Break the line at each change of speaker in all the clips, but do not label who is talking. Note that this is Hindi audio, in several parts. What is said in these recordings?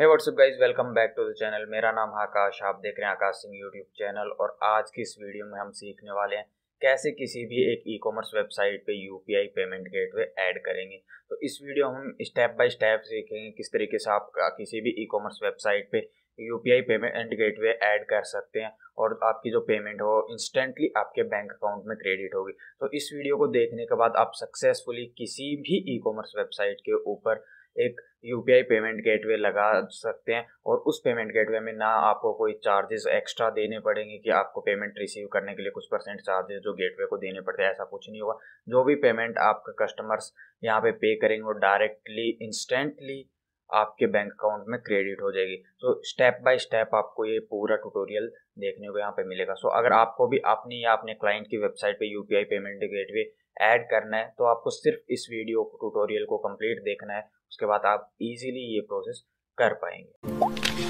है what's up guys welcome back to the channel मेरा नाम आकाश आप देख रहे हैं आकाश सिंह यूट्यूब चैनल और आज की इस वीडियो में हम सीखने वाले हैं कैसे किसी भी एक ई कॉमर्स वेबसाइट पे यूपीआई पेमेंट गेटवे ऐड करेंगे तो इस वीडियो हम स्टेप बाय स्टेप सीखेंगे किस तरीके से आप किसी भी ई कॉमर्स वेबसाइट पे आई पेमेंट वे ऐड कर सकते हैं और आपकी जो पेमेंट हो इंस्टेंटली आपके बैंक अकाउंट में क्रेडिट होगी तो इस वीडियो को देखने के बाद आप सक्सेसफुली किसी भी ई कॉमर्स वेबसाइट के ऊपर एक यूपीआई पेमेंट गेटवे लगा सकते हैं और उस पेमेंट गेटवे में ना आपको कोई चार्जेस एक्स्ट्रा देने पड़ेंगे कि आपको पेमेंट रिसीव करने के लिए कुछ परसेंट चार्जेस जो गेटवे को देने पड़ते हैं ऐसा कुछ नहीं होगा जो भी पेमेंट आपके कस्टमर्स यहाँ पे पे करेंगे वो डायरेक्टली इंस्टेंटली आपके बैंक अकाउंट में क्रेडिट हो जाएगी तो स्टेप बाय स्टेप आपको ये पूरा ट्यूटोरियल देखने को यहाँ पे मिलेगा सो so, अगर आपको भी अपनी या अपने क्लाइंट की वेबसाइट पे यूपीआई पेमेंट गेटवे ऐड करना है तो आपको सिर्फ इस वीडियो ट्यूटोरियल को कंप्लीट देखना है उसके बाद आप इजीली ये प्रोसेस कर पाएंगे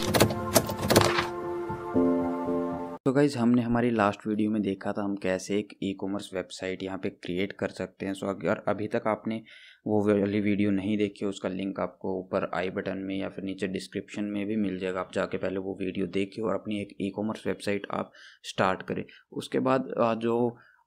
तो गाइज़ हमने हमारी लास्ट वीडियो में देखा था हम कैसे एक ई कॉमर्स वेबसाइट यहाँ पे क्रिएट कर सकते हैं सो अगर अभी तक आपने वो वाली वीडियो नहीं देखी उसका लिंक आपको ऊपर आई बटन में या फिर नीचे डिस्क्रिप्शन में भी मिल जाएगा आप जाके पहले वो वीडियो देखिए और अपनी एक ई कॉमर्स वेबसाइट आप स्टार्ट करें उसके बाद जो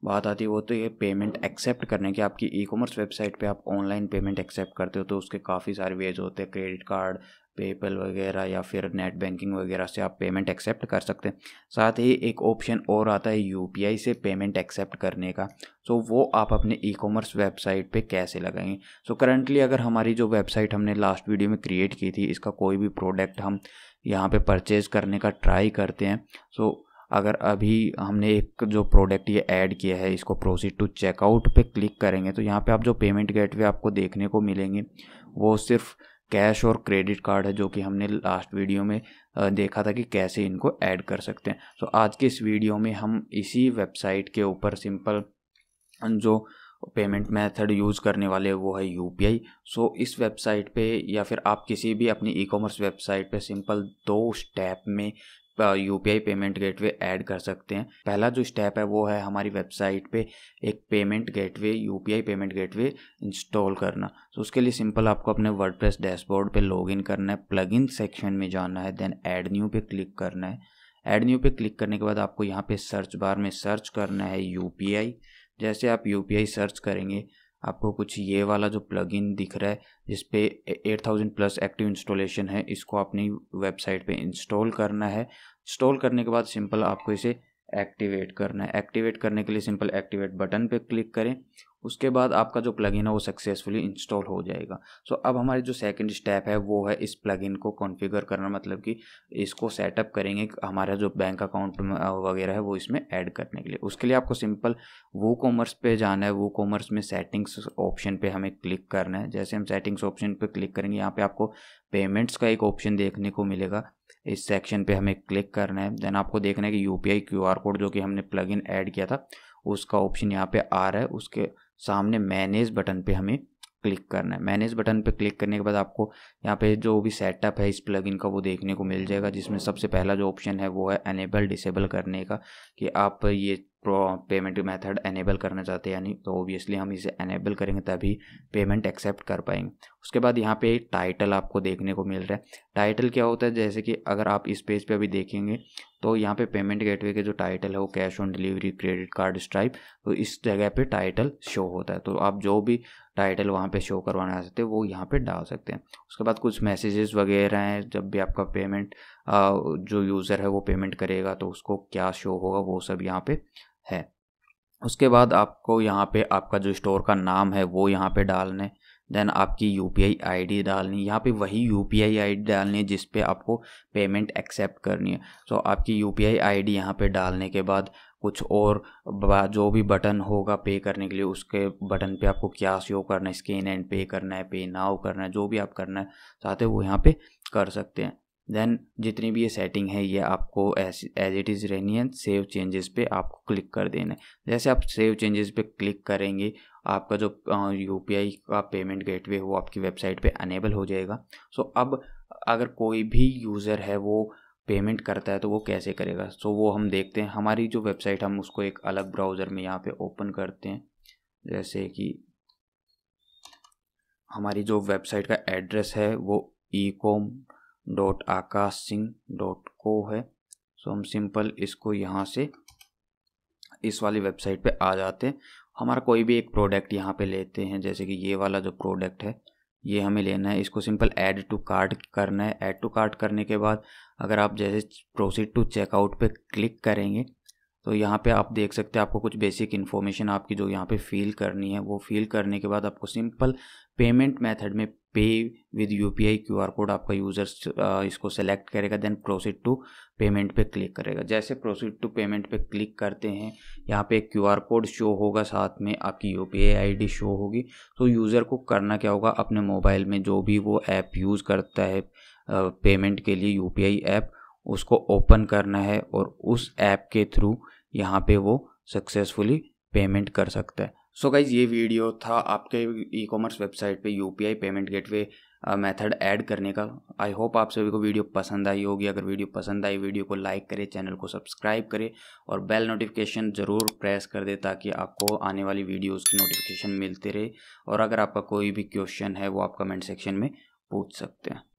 बात आती है वो तो ये पेमेंट एक्सेप्ट करने की आपकी ई कॉमर्स वेबसाइट पे आप ऑनलाइन पेमेंट एक्सेप्ट करते हो तो उसके काफ़ी सारे वेज होते हैं क्रेडिट कार्ड पेपल वगैरह या फिर नेट बैंकिंग वगैरह से आप पेमेंट एक्सेप्ट कर सकते हैं साथ ही एक ऑप्शन और आता है यू से पेमेंट एक्सेप्ट करने का सो तो वो आप अपने ई कॉमर्स वेबसाइट पे कैसे लगाएंगे सो करंटली अगर हमारी जो वेबसाइट हमने लास्ट वीडियो में क्रिएट की थी इसका कोई भी प्रोडक्ट हम यहाँ पे परचेज करने का ट्राई करते हैं सो so, अगर अभी हमने एक जो प्रोडक्ट ये ऐड किया है इसको प्रोसीड टू चेकआउट पे क्लिक करेंगे तो यहाँ पे आप जो पेमेंट गेटवे आपको देखने को मिलेंगे वो सिर्फ कैश और क्रेडिट कार्ड है जो कि हमने लास्ट वीडियो में देखा था कि कैसे इनको ऐड कर सकते हैं तो आज के इस वीडियो में हम इसी वेबसाइट के ऊपर सिंपल जो पेमेंट मेथड यूज़ करने वाले वो है यू सो इस वेबसाइट पे या फिर आप किसी भी अपनी ई कॉमर्स वेबसाइट पे सिंपल दो स्टेप में U P I payment gateway add कर सकते हैं पहला जो स्टेप है वो है हमारी वेबसाइट पे एक payment gateway U P I payment gateway install करना तो उसके लिए सिंपल आपको अपने वर्डप्रेस डैशबोर्ड पे लॉगिन करना है प्लगइन सेक्शन में जाना है देन ऐड न्यू पे क्लिक करना है ऐड न्यू पे क्लिक करने के बाद आपको यहाँ पे सर्च बार में सर्च करना है यू पी आई जैसे आप यू पी आई सर्च करेंगे आपको कुछ ये वाला जो प्लगइन दिख रहा है जिस पे 8000 प्लस एक्टिव इंस्टॉलेशन है इसको अपनी वेबसाइट पे इंस्टॉल करना है इंस्टॉल करने के बाद सिंपल आपको इसे एक्टिवेट करना है एक्टिवेट करने के लिए सिंपल एक्टिवेट बटन पे क्लिक करें उसके बाद आपका जो प्लगइन है वो सक्सेसफुली इंस्टॉल हो जाएगा सो so, अब हमारी जो सेकंड स्टेप है वो है इस प्लगइन को कॉन्फ़िगर करना मतलब कि इसको सेटअप करेंगे हमारा जो बैंक अकाउंट वगैरह है वो इसमें ऐड करने के लिए उसके लिए आपको सिंपल वो कॉमर्स पर जाना है वो कॉमर्स में सेटिंग्स ऑप्शन पर हमें क्लिक करना है जैसे हम सेटिंग्स ऑप्शन पर क्लिक करेंगे यहाँ पर आपको पेमेंट्स का एक ऑप्शन देखने को मिलेगा इस सेक्शन पे हमें क्लिक करना है देन आपको देखना है कि U P I Q R code जो कि हमने प्लगइन ऐड किया था उसका ऑप्शन यहाँ पे आ रहा है उसके सामने मैनेज बटन पे हमें क्लिक करना है मैनेज बटन पे क्लिक करने के बाद आपको यहाँ पे जो भी सेटअप है इस प्लगइन का वो देखने को मिल जाएगा जिसमें सबसे पहला जो ऑप्शन है वो है एनेबल डिसेबल करने का कि आप ये पेमेंट मेथड एनेबल करना चाहते हैं यानी तो ओबियसली हम इसे एनेबल करेंगे तभी पेमेंट एक्सेप्ट कर पाएंगे उसके बाद यहाँ पे एक टाइटल आपको देखने को मिल रहा है टाइटल क्या होता है जैसे कि अगर आप इस पेज पे अभी देखेंगे तो यहाँ पे पेमेंट गेटवे के जो टाइटल है वो cash on delivery credit card Stripe तो इस जगह पे टाइटल शो होता है तो आप जो भी टाइटल वहाँ पे शो करवाना आ सकते हैं वो यहाँ पे डाल सकते हैं उसके बाद कुछ मैसेजेस वगैरह हैं जब भी आपका पेमेंट जो यूज़र है वो पेमेंट करेगा तो उसको क्या शो होगा वो सब यहाँ पे है उसके बाद आपको यहाँ पे आपका जो स्टोर का नाम है वो यहाँ पे डालने देन आपकी यू पी आई डालनी यहाँ पे वही यू पी आई डालनी है जिस पे आपको पेमेंट एक्सेप्ट करनी है सो so, आपकी यू पी आई यहाँ पे डालने के बाद कुछ और जो भी बटन होगा पे करने के लिए उसके बटन पे आपको क्या शो करना है स्कैन एंड पे करना है पे नाउ करना है जो भी आप करना है चाहते हो वो यहाँ पे कर सकते हैं देन जितनी भी ये सेटिंग है ये आपको एज इट इज़ रहनी है सेव चेंजेस पे आपको क्लिक कर देना है जैसे आप सेव चेंजेस पे क्लिक करेंगे आपका जो यू का पेमेंट गेटवे हो आपकी वेबसाइट पे अनेबल हो जाएगा सो so, अब अगर कोई भी यूज़र है वो पेमेंट करता है तो वो कैसे करेगा सो so, वो हम देखते हैं हमारी जो वेबसाइट हम उसको एक अलग ब्राउज़र में यहाँ पे ओपन करते हैं जैसे कि हमारी जो वेबसाइट का एड्रेस है वो e com dot Akash Singh dot co है सो so, हम सिंपल इसको यहाँ से इस वाली वेबसाइट पे आ जाते हैं हमारा कोई भी एक प्रोडक्ट यहाँ पे लेते हैं जैसे कि ये वाला जो प्रोडक्ट है ये हमें लेना है इसको सिंपल ऐड टू कार्ट करना है ऐड टू कार्ट करने के बाद अगर आप जैसे प्रोसीड टू चेकआउट पे क्लिक करेंगे तो यहाँ पे आप देख सकते हैं आपको कुछ बेसिक इन्फॉर्मेशन आपकी जो यहाँ पे फिल करनी है वो फ़िल करने के बाद आपको सिंपल पेमेंट मेथड में pay with U P I Q R code आपका यूज़र इसको सेलेक्ट करेगा देन प्रोसीड टू पेमेंट पे क्लिक करेगा जैसे प्रोसीड टू पेमेंट पे क्लिक करते हैं यहाँ पे क्यू आर कोड शो होगा साथ में आपकी U P I I D show होगी तो यूज़र को करना क्या होगा अपने मोबाइल में जो भी वो ऐप यूज़ करता है पेमेंट के लिए यू पी आई ऐप उसको ओपन करना है और उस ऐप के थ्रू यहाँ पे वो सक्सेसफुली पेमेंट कर सकता है सो so गाइज़ ये वीडियो था आपके ई कॉमर्स वेबसाइट पे UPI payment gateway method add करने का आई होप आप सभी को वीडियो पसंद आई होगी अगर वीडियो पसंद आई वीडियो को लाइक करें चैनल को सब्सक्राइब करें और बेल नोटिफिकेशन ज़रूर प्रेस कर दे ताकि आपको आने वाली वीडियोज़ की नोटिफिकेशन मिलते रहे और अगर आपका कोई भी क्वेश्चन है वो आप कमेंट सेक्शन में पूछ सकते हैं